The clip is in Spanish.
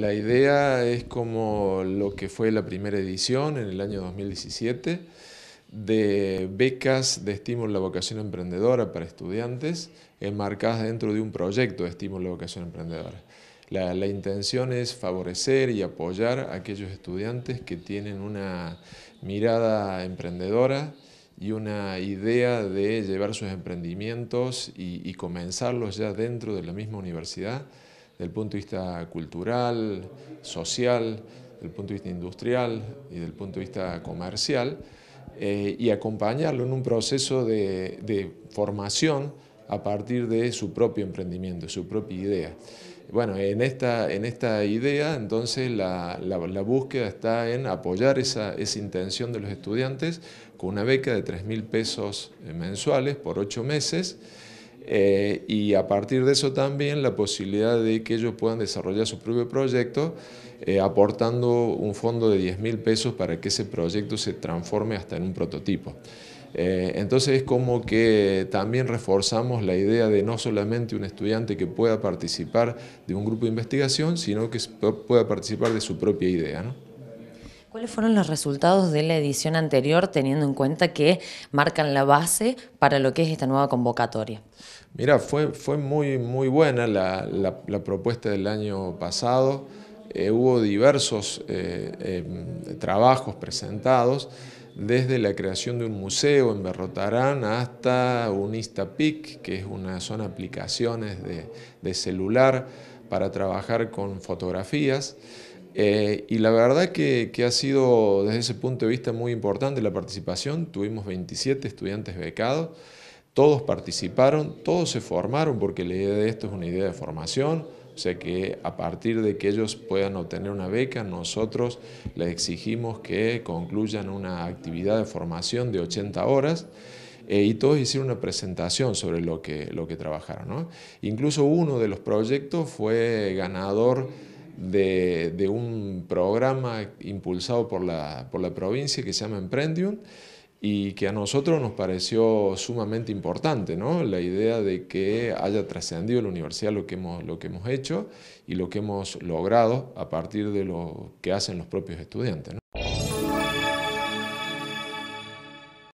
La idea es como lo que fue la primera edición en el año 2017 de becas de estímulo a la vocación emprendedora para estudiantes enmarcadas dentro de un proyecto de estímulo a la vocación emprendedora. La, intención es favorecer y apoyar a aquellos estudiantes que tienen una mirada emprendedora y una idea de llevar sus emprendimientos y comenzarlos ya dentro de la misma universidad del punto de vista cultural, social, del punto de vista industrial y del punto de vista comercial, eh, y acompañarlo en un proceso de, formación a partir de su propio emprendimiento, su propia idea. Bueno, en esta, en esta idea, entonces, la, búsqueda está en apoyar esa, esa, intención de los estudiantes con una beca de 3.000 pesos mensuales por ocho meses, eh, y a partir de eso también la posibilidad de que ellos puedan desarrollar su propio proyecto, eh, aportando un fondo de 10 mil pesos para que ese proyecto se transforme hasta en un prototipo. Eh, entonces es como que también reforzamos la idea de no solamente un estudiante que pueda participar de un grupo de investigación, sino que pueda participar de su propia idea. ¿Cuáles fueron los resultados de la edición anterior teniendo en cuenta que marcan la base para lo que es esta nueva convocatoria? Mira, fue, muy, muy buena la, propuesta del año pasado. Eh, hubo diversos eh, eh, trabajos presentados, desde la creación de un museo en Berrotarán hasta un Instapic, que es una, son aplicaciones de celular para trabajar con fotografías. Eh, y la verdad que, ha sido desde ese punto de vista muy importante la participación. Tuvimos 27 estudiantes becados, todos participaron, todos se formaron porque la idea de esto es una idea de formación. O sea que a partir de que ellos puedan obtener una beca, nosotros les exigimos que concluyan una actividad de formación de 80 horas eh, y todos hicieron una presentación sobre lo que, lo que trabajaron. Incluso uno de los proyectos fue ganador de, un programa impulsado por la, provincia que se llama Emprendium y que a nosotros nos pareció sumamente importante, ¿no? La idea de que haya trascendido la universidad lo que, hemos, lo que hemos hecho y lo que hemos logrado a partir de lo que hacen los propios estudiantes,